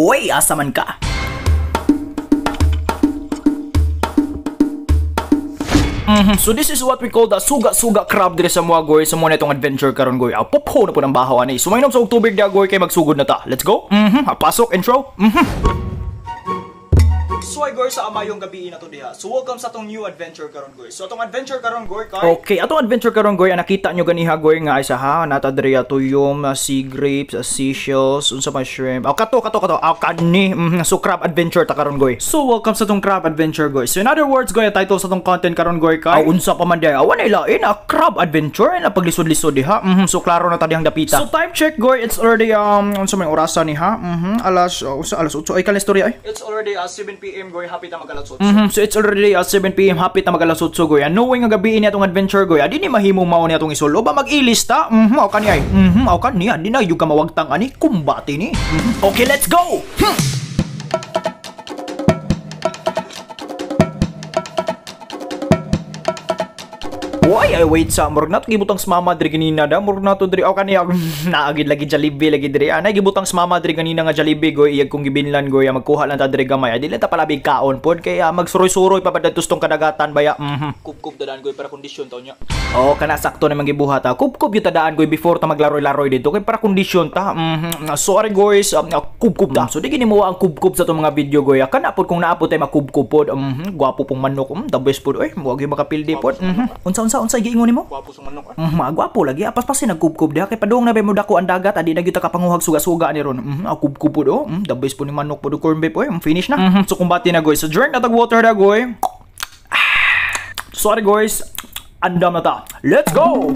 Uy, asaman ka! Mm-hmm. So this is what we call the suga-suga crab dire sa mga goy sa mga nitong adventure karon goy. Aw popho na po ng bahaw ani. Sumainom sa October dia goy kay magsugod na ta. Let's go. Mhm. Mm Pasok intro. Mhm. Mm So ay guys, sa amayong gabi na to diha. So welcome sa tong new adventure karon guys. So atong adventure karon goy kay Okay, atong adventure karon goy ah, nakita nyo ganiha goy nga isa ha nata diha tuyom, ah, sea grapes, ah, seashells, unsa pa shrimp. Aw kato kato kato, aw kani. Mm, so crab adventure ta karon goy. So welcome sa tong crab adventure goy. So in other words goy, title sa tong content karon goy kay aw unsa pa man diha. Awan ila ina crab adventure na paglisod-lisod diha. Mm, so klaro na ta dihang dapita. So time check goy, it's already um unsa may orasa ni ha? Mhm, alas uh, alas 8 ay kanistorya ay. It's already uh, 7 p.m pm goy happy ta magalatsot. Mm -hmm. So it's already uh, 7 pm happy ta magalatsot so goy. Knowing nga gabi ni atong adventure goy, di mahimo mahimong mao ni atong isulo ba mag-ilista? Mhm, aw kaniya. Mhm, aw kaniya. Di na yung ka mawagtang ani kumbati ni. Mm -hmm. Okay, let's go. Hm. Ay, ay, wait sa Morgnat, gibutang sa mama diri ganina da, Morgnato diri, o kaniya, naagid lagi Jollibee, lagi diri, anay, ah, gibutang sa mama diri ganina nga Jollibee, goy, iyag kong gibinlan, goy, ah, magkuha lang ta diri gamay, ah, di ta palabi kaon pod, kaya magsuroy-suroy pa padatos tong kadagatan, baya, mhm. kupkup dadaan, goy, para kondisyon taon niya. Oo, kana sakto naman gibuhat, ta kupkup yu tadaan, goy, before ta maglaroy-laroy dito, kay para kondisyon ta, mhm, sorry, guys, um, kubkub ta, mm. so di ginimo ang kupkup sa tong mga video, goy, kana pod kung naapod tayo makubkub pod, mhm, gwapo pong manok, mm, the best pod, eh, huwag yung makapildi pod, mhm, unsa, unsa, unsa, sa giingon nimo? Gwapo sa manok. Eh? Mm, mga gwapo lagi. Apas ah, pa nagkubkub diha kay paduong na mo dako ang dagat adi ah, na gyud kapanguhag suga-suga ni ron. Mm, akubkub po do. Mm, the best po ni manok po do corn beef oy. Mm, finish na. Mm -hmm. So kumbati na guys. So drink na tag water na goy. Sorry guys. Andam na ta. Let's go.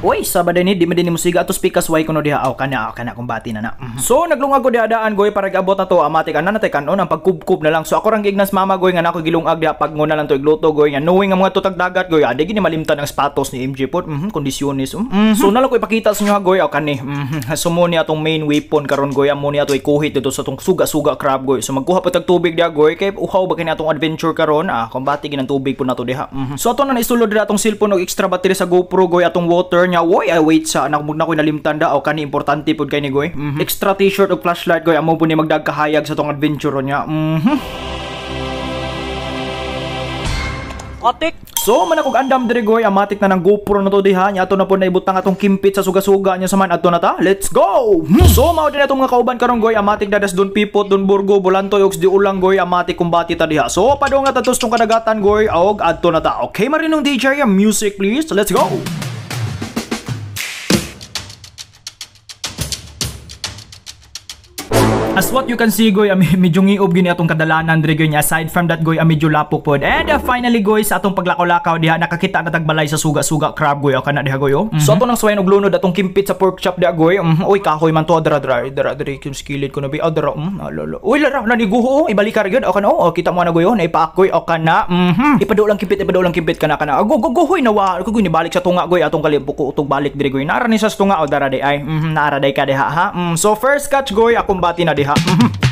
Uy, sabad ni di medeni musiga atos pikas way kuno diha aw kana aw kana kumbati na na. Mhm. So naglungag ko daan goy para gabot ato amati ah, kana natay kanon oh, ang pagkubkub na lang. So ako rang gignas mama goy nga nako gilungag diha pag nguna lang to igluto goy nga knowing ang mga tutag dagat goy adi gini malimtan ang spatos ni MJ Port. Mm -hmm, kondisyonis. Mm -hmm. So nalo ko ipakita sa inyo goy aw kani. Mm -hmm. So mo ni atong main weapon karon goy amo ni ato ikuhit dito sa tong suga-suga crab goy. So magkuha pa tubig diha goy kay uhaw ba kini atong adventure karon. Ah, kumbati ginang tubig po nato diha. Mm -hmm. So ato na isulod dira atong cellphone og extra battery sa GoPro goy atong water niya, "Woy, I wait sa anak mo na ko nalimtan da o kani importante pud kay ni goy. Mm-hmm. Extra t-shirt ug flashlight goy amo po ni magdagkahayag sa tong adventure niya. Mhm. Otik. So man ako andam diri goy amatik na ng GoPro na to diha nya ato na po naibutang atong kimpit sa suga-suga nya sa ato na ta. Let's go. Mhm. So mao din atong mga kauban karon goy amatik dadas dun pipot dun burgo bulantoy og di ulang goy amatik kumbati ta diha. So padong nga tatos tong kadagatan goy og adto na ta. Okay marinong DJ music please. Let's go. As what you can see goy, ami ah, medyo ngiob gini atong kadalanan diri goy aside from that goy, ami ah, medyo lapok pod. And uh, finally goy, sa atong paglakaw-lakaw diha nakakita na tagbalay sa suga-suga crab goy, o kana diha goy. Oh. Mm -hmm. So ato nang suwayon og lunod atong kimpit sa pork chop diha goy. Mm -hmm. Oy kahoy man to dra dra dra dra kim skillet ko na bi adra. Mm, alolo. Oy lara naniguho, ibalikar, oh. O oh, kana oh, oh, kita mo na goy, oh, naipaak goy o oh, kana. Mm -hmm. Ipadaw lang kimpit, ipadaw lang kimpit kana kana. Go go go hoy nawa. Kugo ni balik sa tunga goy atong kalimpo ko utog balik diri goy. Nara ni sa tunga o dara day ay. Mm -hmm. Nara day ka diha ha. Mm, so first catch goy akong bati na ADH. Mhm.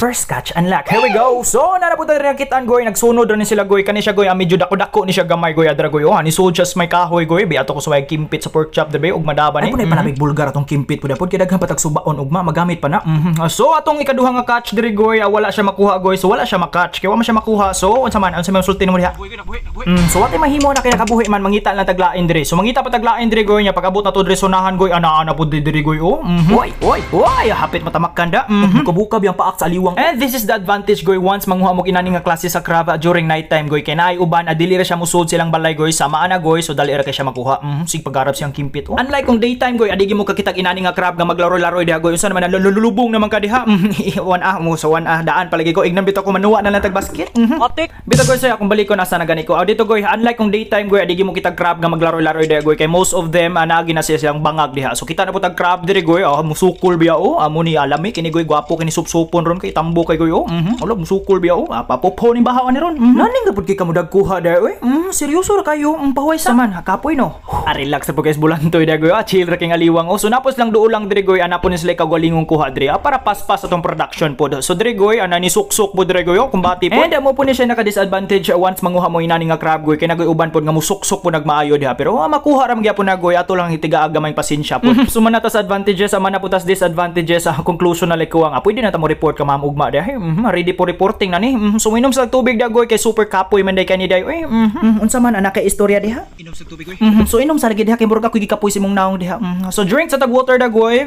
First catch unlock. Here we go. So, nanapunta rin ang kitaan goy. Nagsunod rin sila goy. Kani siya goy. Ang ah, medyo dako-dako ni siya gamay goy. Adra ah, goy. Oh, ah, ni soldiers may kahoy goy. Biato ko sa way kimpit sa pork chop. Dabe, Ug madaba ni. Ano eh. mm panamig mhm. bulgar atong kimpit po dapod. Kaya daghan patag subaon ugma. Magamit pa na. Mm So, atong ikaduhang nga catch diri goy. Wala siya makuha goy. So, wala siya makatch. Kaya wala siya makuha. So, unsa man. Unsa man sulti mo diha. Mm, so, wate mahimo na kaya nakabuhi man. Mangita na taglain diri. So, mangita pa taglain diri goy. Nya pagabot na to diri sonahan goy. Ana-ana po diri goy. Oh. Mm -hmm. Oy, oy, oy. Hapit matamakkanda. Mm -hmm. Kabukab yung paak sa aliwa manghumang And this is the advantage goy once manguha manghuhamog inani nga klase sa krava during night time goy kay naay uban adili ra siya musud silang balay goy samaan na goy so dali ra kay siya makuha. Mm, sig pagarap siyang kimpit. Oh. Unlike kung daytime goy adigi mo kakitag inani nga crab nga maglaro-laro diha goy unsa naman lulubong naman ka diha. Mm, one ah mo so one ah daan palagi ko ignan bitaw ko manuwa na lang tag basket. Mm mm-hmm. Otik. Bitaw goy sa akong balikon asa na gani ko. Oh, dito goy unlike kung daytime goy adigi mo kitag crab nga maglaro-laro diha goy kay most of them ah, naagi na siya silang bangag diha. So kita na po tag crab diri goy. Oh, musukol biya oh. Amo ni alami kini goy gwapo kini supsupon ron kay tambo kay kuyo. Mhm. Ulo musukol biya o. Oh. Ah, papupo ni bahawan ni ron. Mhm. Naning gapud kay kamo kuha da oy. Mhm, seryoso ra kayo. Ang pahuway sa man hakapoy no. Ah, relax sa pagkays bulantoy da goy. Ah, chill ra kay aliwang o. Oh, so napos lang duol lang dre goy anapon ah, sila kagwalingong kuha dre. Ah, para paspas atong production pod. So dre goy ana ah, ni suksok pod dre goy o kumbati pod. Eh, And amo po ni siya naka disadvantage ah, once manguha mo inani nga crab goy kay nagoy uban po, nga musuksok po nagmaayo diha. Pero ah, makuha ra gyud po na goy ato lang hitiga agamay pasensya po. Mm-hmm. So manatas advantages, amana putas disadvantages, ah, conclusion na likuang. Ah, pwede na ta mo report ka ma'am ugma dahi mm, ready po reporting na ni mm, suminom sa tubig dagoy kay super kapoy man day kani day oy mm, mm. mm, unsa man ana kay istorya diha inom sa tubig oy mm, mm so inom sa lagi diha kay murag ako gikapoy si mong naong diha mm, so drink sa tag water dagoy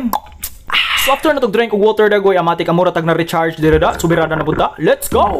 So after na tog drink og water dagoy amati ka mura tag na recharge dira da subirada na punta let's go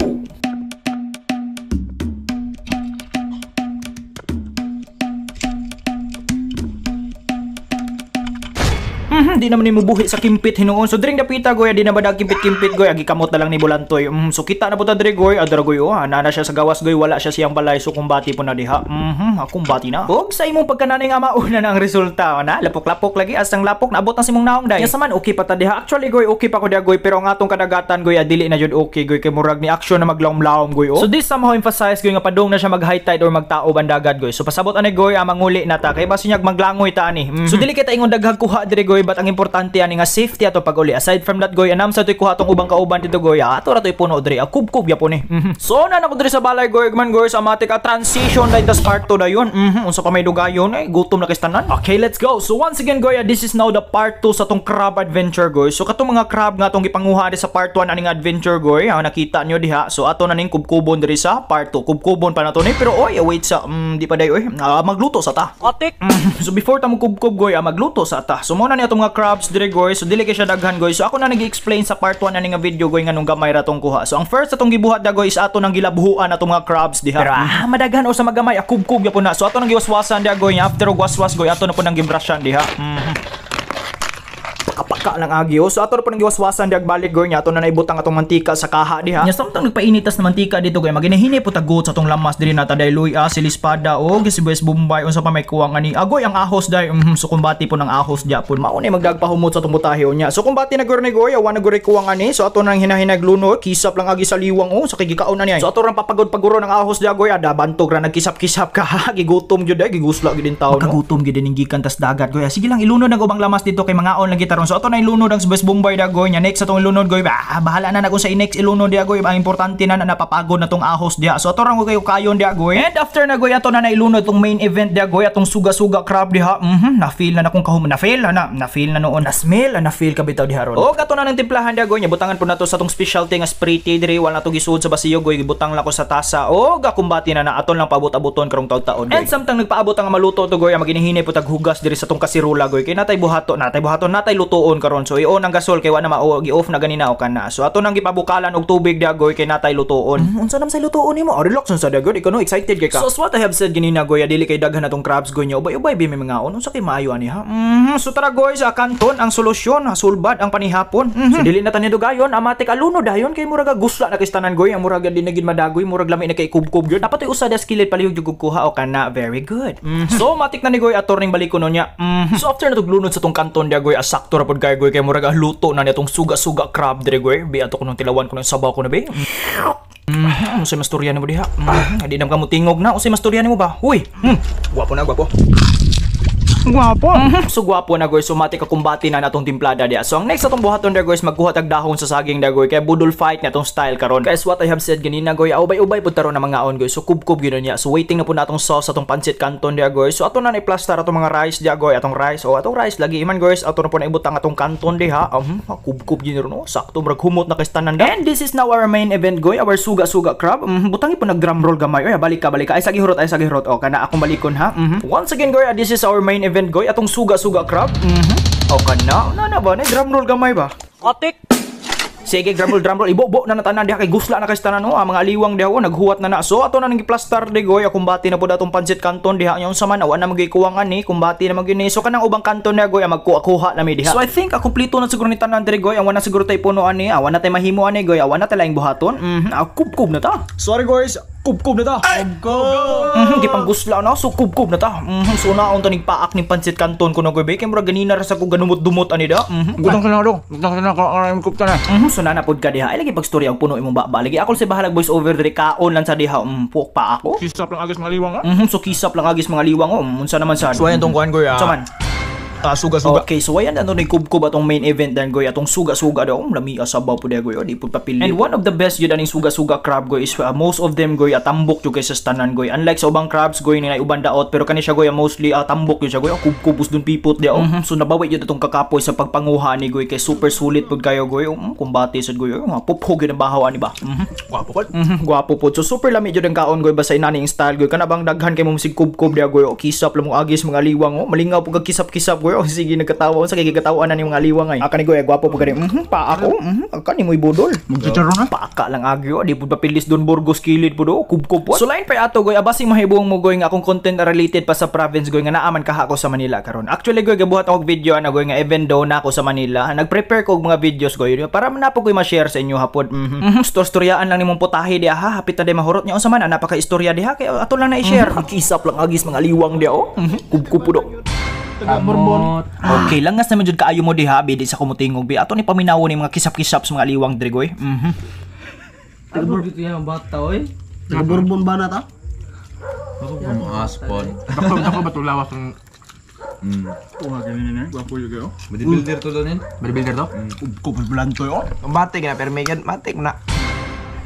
Hmm, di naman ni mubuhi sa kimpit hinuon. So dring napita goy, di na badag kimpit-kimpit goy. Agikamot na lang ni Bulantoy. Hmm, so kita na po ta dre goy. Adra goy oh, ana ah, siya sa gawas goy, wala siya siyang balay. So kumbati po na diha. Mhm, mm kumbati na. Og sa imong pagkananay nga mauna na ang resulta oh, na. Lapok-lapok lagi asang lapok na abot na simong naong day. Yes man okay pa ta diha. Actually goy, okay pa ko diha goy, pero ang atong kadagatan goy adili ah, na jud okay goy kay murag ni action na maglawom-lawom goy oh. So this somehow emphasize goy nga padung na siya mag high tide or magtao bandagat goy. So pasabot ani goy ang ah, manguli na ta kay basinyag maglangoy ta ani. Mm -hmm. So dili kita ingon daghag kuha dre goy but ang importante ani nga safety ato pag uli. Aside from that goy, anam sa to'y kuha tong ubang kauban dito goy. Ato ra to'y puno diri. Ah, kubkub ya po ni. Mhm. So na nako diri sa balay goy, man goy sa matik ka transition dahil the part to dayon. Mm Unsa pa may dugayon ay eh. gutom na kistanan. Okay, let's go. So once again goy, this is now the part 2 sa tong crab adventure goy. So katong mga crab nga tong gipanguha sa part 1 ani nga adventure goy. Ah, nakita nyo diha. So ato na ning kubkubon diri sa part 2. Kubkubon pa na to ni. Pero oy, wait sa um, di pa dayo eh. magluto sa ta. Atik. Mm -hmm. So before ta mo kubkub goy, ah, magluto sa ta. Mhm. So mo na ni atong mga crops dire guys. So dili kay siya daghan guys. So ako na nag-explain sa part 1 ani nga video goy nganong gamay ra tong kuha. So ang first atong gibuhat da is ato nang gilabuhuan atong mga crops diha. Pero ah, madaghan o sa magamay akubkub gyapon na. So ato nang giwaswasan da goy after waswas goy ato na po nang gibrashan diha. Mm -hmm ka lang agyo. So ato pa nang giwaswasan dag balik gor niya ato na naibutang atong mantika sa kaha diha. Nya samtang nagpainitas na mantika dito kay maginahini po tagot sa atong lamas diri nata day luya, ah, silispada o gisibes Bombay unsa pa may kuwang ani. Agoy ang ahos dai mm, so kumbati po ng ahos dia pud. Mao ni magdagpahumot sa atong butahiw niya. So kumbati na gor ni goy awan na gor kuwang ani. So ato nang hinahinag lunor kisap lang agi sa liwang o sa kigikaon na niya. So ato rang papagod paguro ng ahos dia goy ada bantog ra nagkisap-kisap ka. gigutom jud day eh. gigusla gid din taw. Kagutom gid din gikan tas dagat goy. Ah, sige lang iluno na gubang lamas dito kay mga on lang gitaron. So ato na lunod ang best bombay dagoy nya next atong lunod goy ba ah, bahala na na sa next ilunod di agoy ang importante na na napapagod na tong ahos dia so ato ra ko kayo kayon di agoy and after na goy ato na na nailunod tong main event di goy atong suga-suga crab diha mhm mm na feel na na kung kahum na feel na na feel na noon na smell na feel ka bitaw diha ron og ato na nang timplahan di agoy nya butangan po nato sa atong specialty nga spray tea diri wala to gisud sa basiyo goy butang lako sa tasa og akumbati na na aton lang paabot-abuton karong taud taon and samtang nagpaabot ang maluto to goy ang maginihinay po tag hugas diri sa tong kasirula goy kay natay buhato natay buhato natay lutoon karon so i-on ang gasol kay wa na mao gi-off na ganina o kana so ato nang gipabukalan og tubig dagoy kay natay lutuon mm, unsa nam sa lutuon nimo ah, relax unsa dagoy ikaw no excited kay ka so what I have said ginina goy ah, dili kay daghan atong crabs goy nya ubay ubay bi may mga unsa kay maayo ani ha mm, so tara goy sa kanton ang solusyon ah, sulbad ang panihapon mm-hmm. so dili na tani dugayon amatik aluno dayon kay murag gusla na kistanan goy ang murag di na madagoy murag lami na kay kubkub gyud dapat usa da skillet palihog jud kuha o kana very good mm-hmm. so matik na ni goy atorning no nya mm-hmm. so after natuglunon sa tong kanton dagoy asakto ah, ra pod kay kay goy kay murag luto na nitong suga-suga crab dire goy. Bi ato kuno tilawan kuno sabaw ko na be. Mm, mm-hmm, unsay masturya nimo diha? Mm, mm-hmm, adi nam kamo tingog na unsay masturya mo ba? Huy. Mm, mm-hmm. gwapo na gwapo. Gwapo. Mm-hmm. So gwapo na guys, sumati ka kumbati na natong timplada dia. So ang next atong buhaton der guys, magkuha tag dahon sa saging der guys kay budol fight natong style karon. Guys, what I have said ganina guys, ubay-ubay pud taron na mga on guys. So kubkub gyud niya. So waiting na po natong sauce atong pancit canton dia guys. So ato na ni plaster atong mga rice dia guys, atong rice Oh, atong rice lagi iman guys, ato na pud na ibutang atong canton diha. Um, kubkub gyud no. Sakto murag humot na kay standard. And this is now our main event guys, our suga-suga crab. Um, mhm, butangi po nag drum roll gamay. Oy, balik ka, balik ka. Ay sagihurot, ay sagihurot. O oh, kana akong balikon ha. Mm-hmm. Once again guys, this is our main event event goy atong suga-suga crab. Mhm. O oh, kana, na na ba ni drum roll gamay ba? Otik. Sige, drum roll, drum roll. Ibo-bo na natanan diha kay gusla na kay tanan no. Oh. Ah, mga aliwang diha oh. naghuwat na na. So ato na nang plaster de goy, ah, kumbati na pud atong pancit canton diha nyaon sa awan na magi kuwangan ni, kumbati na magini. So kanang ubang canton na goy ang ah, magkuha-kuha na mi diha. So I think akompleto na siguro ni tanan dere goy, awan na siguro tay puno ani, awan na tay mahimo ani goy, awan na tay laing buhaton. Mhm, mm -hmm. kub na ta. Sorry guys, kubkub na ta. Ay! Kubkub! Oh, mm-hmm, pang gusla na, so kubkub na ta. mm so na unta tanig paak ni Pansit Kanton ko na gobe, kaya mura ganina rasa ko ganumot-dumot ani da. hmm Gutang sana do, gutang sana ka aram kubta na. mm so na na napod ka diha, ay lagi pagstorya ang puno imong baba. Lagi ako sa bahalag voice over diri kaon lang sa diha, mm, puok pa ako. Kisap lang agis mga liwang ah. so kisap lang agis mga liwang oh, mm, unsa naman sa. So ayan tong kuan ko ya. Saman. Ah, suga-suga. Okay, so ayan ano ni kubkob atong main event dan goy atong suga-suga daw lami asabaw ah, pud goy oh, di pud papili. And one of the best yun aning suga-suga crab goy is uh, most of them goy atambok ah, jud kay sa tanan goy. Unlike sa ubang crabs goy nga ubang daot pero kani siya goy mostly atambok uh, yun siya goy. Kubkubos dun pipot dia. Oh. Mm -hmm. So nabawi jud atong kakapoy sa pagpanguha ni goy kay super sulit pud kayo goy. Um, kumbati sad goy. Um, puphog yun ang bahawa ni ba. Mm -hmm. Gwapo pod. Mm -hmm. Gwapo pod. So super lami jud ang kaon goy basta inani ang style goy. Kanabang daghan kay mo sig kubkob dia goy. O, kisap lamong agis mga liwang. O, malingaw pud kisap-kisap goy Uy, oh, sige, nagkatawa ko. Oh, sige, gigatawa na ni mga aliwa ngay. akani ni Goya, gwapo po gani. Mhm, pa ako. Mhm, akani mo'y budol. Magchicharo na. Paaka lang agyo. Ah, di pud papilis doon Burgos kilid po do. Kubkob So, lain pa ato, Goy. Abasing mahibuong mo, Goy, nga akong content related pa sa province, Goy, nga naaman kaha ko sa Manila karon. Actually, Goy, gabuhat ako video, ano, Goy, nga even though na ako sa Manila, nagprepare ko og mga videos, Goy, para manapo ko ma-share sa inyo hapod Mhm. Mm Storyaan lang nimong putahi di ha. Hapit na di mahurot niya. O sa man, ah, napaka-istorya di ha kay ato lang na i-share. Mm-hmm. Kisap lang agis mga liwang di oh. Mm-hmm. Kubkupo do. Hamot. Okay lang nga sa medyo kaayo mo diha, di sa kumutingog bi. Ato ni paminawo ni mga kisap-kisap sa mga liwang drigoy. Mhm. Ano dito yan bata oy? Nagburbon ba na ta? Ako ba mo aspon? Ako ako ba tulawas ng Mm. Oh, ganyan na. Gwapo yung kayo. Badi builder to doon yun? Eh. Badi builder to? Mm. Kupal plan to yun. Matik na, pero may matik na.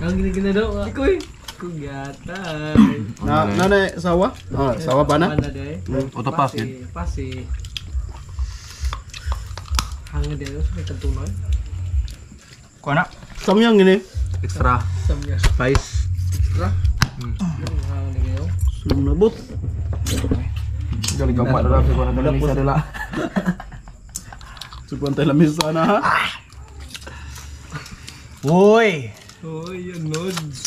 Ang gini-gina daw. Ah. Ikoy. aku gatai. Nah, nah deh sawah. Oh, sawah mana? ya. Pas kan? sih. Hangat dia sudah ketulan. Kau nak? Samyang ini. Extra. Samyang. Spice. Extra. Sudah Sebelum Jadi gambar dah sebuah Indonesia adalah. Sebuah Thailand sana. Woi. Oh, ya nodes.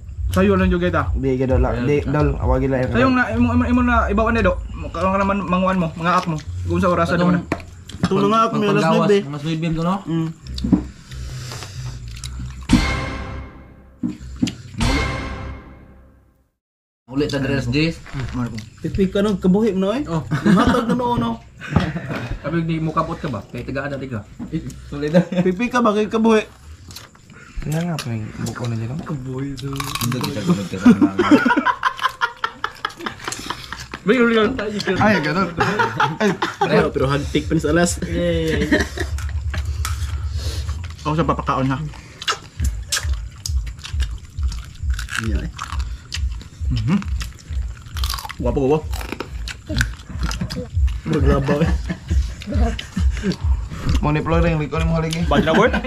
Sayo lang jugay ta. Di gid lang. Di dol awag gila. Sayo na imo imo, imo na ibawan na do. Karon naman manguan mo, mga ak mo. Kung sa oras ano na. Ito na nga ako, may alas 9. Eh. Mas bim to no? Mm. Ulit ta dress Jace. Tipik ka nung kabuhi mo no eh. Oh. Matag na noon no. Sabi ni mo kapot ka ba? Kaya tigaan na tiga. Tuloy na. Tipik ka ba kay kabuhi? Kaya nga, may buko na dyan. Kaboy ito. Hindi kita gulog May uli lang tayo dyan. Ay, ganun. Ay, pero, pero hagtik pa sa alas. Yay. Ako sa papakaon ha. Yan. Mhm. Wapo ko. Maglabaw eh. Money flow liko likod mo haligi. Bad na word?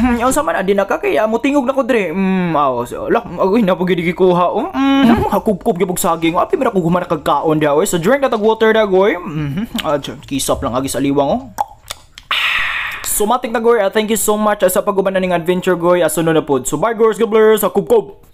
Mm, sama na, di nakakaya mo tingog na ko dre. Mm, aw, so, lak agoy na pagid gikuha. Um, mm, hakubkob mm-hmm. gyud saging. Oh. Api man ako human kagkaon da oy. Eh. So drink na tag water da goy. Mhm. Ah, kisap lang agis sa liwang oh. Sumatik na goy. Ah, thank you so much ah, sa paguban ning adventure goy. Asunod ah, na pod. So bye goers, Sa blurs. Hakubkob.